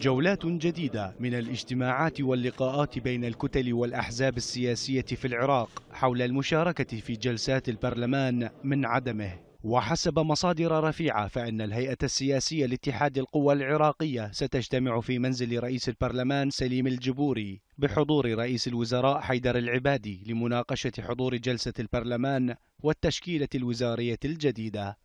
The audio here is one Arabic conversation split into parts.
جولات جديدة من الاجتماعات واللقاءات بين الكتل والأحزاب السياسية في العراق حول المشاركة في جلسات البرلمان من عدمه وحسب مصادر رفيعة فإن الهيئة السياسية لاتحاد القوى العراقية ستجتمع في منزل رئيس البرلمان سليم الجبوري بحضور رئيس الوزراء حيدر العبادي لمناقشة حضور جلسة البرلمان والتشكيلة الوزارية الجديدة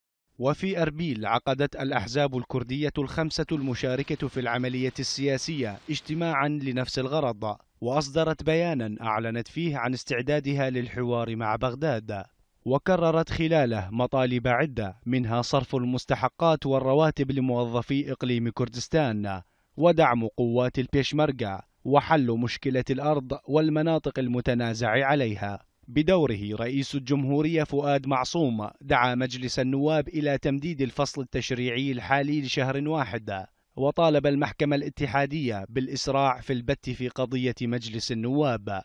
وفي أربيل عقدت الأحزاب الكردية الخمسة المشاركة في العملية السياسية اجتماعا لنفس الغرض وأصدرت بيانا أعلنت فيه عن استعدادها للحوار مع بغداد وكررت خلاله مطالب عدة منها صرف المستحقات والرواتب لموظفي إقليم كردستان ودعم قوات البيشمركة وحل مشكلة الأرض والمناطق المتنازع عليها بدوره رئيس الجمهورية فؤاد معصوم دعا مجلس النواب إلى تمديد الفصل التشريعي الحالي لشهر واحد وطالب المحكمة الاتحادية بالإسراع في البت في قضية مجلس النواب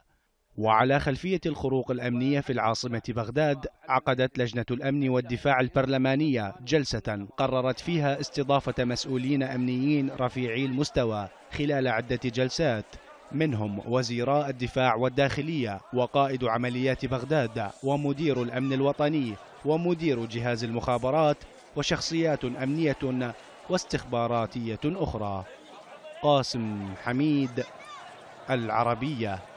وعلى خلفية الخروق الأمنية في العاصمة بغداد عقدت لجنة الأمن والدفاع البرلمانية جلسة قررت فيها استضافة مسؤولين أمنيين رفيعي المستوى خلال عدة جلسات منهم وزيرا الدفاع والداخلية وقائد عمليات بغداد ومدير الأمن الوطني ومدير جهاز المخابرات وشخصيات أمنية واستخباراتية أخرى قاسم حميد العربية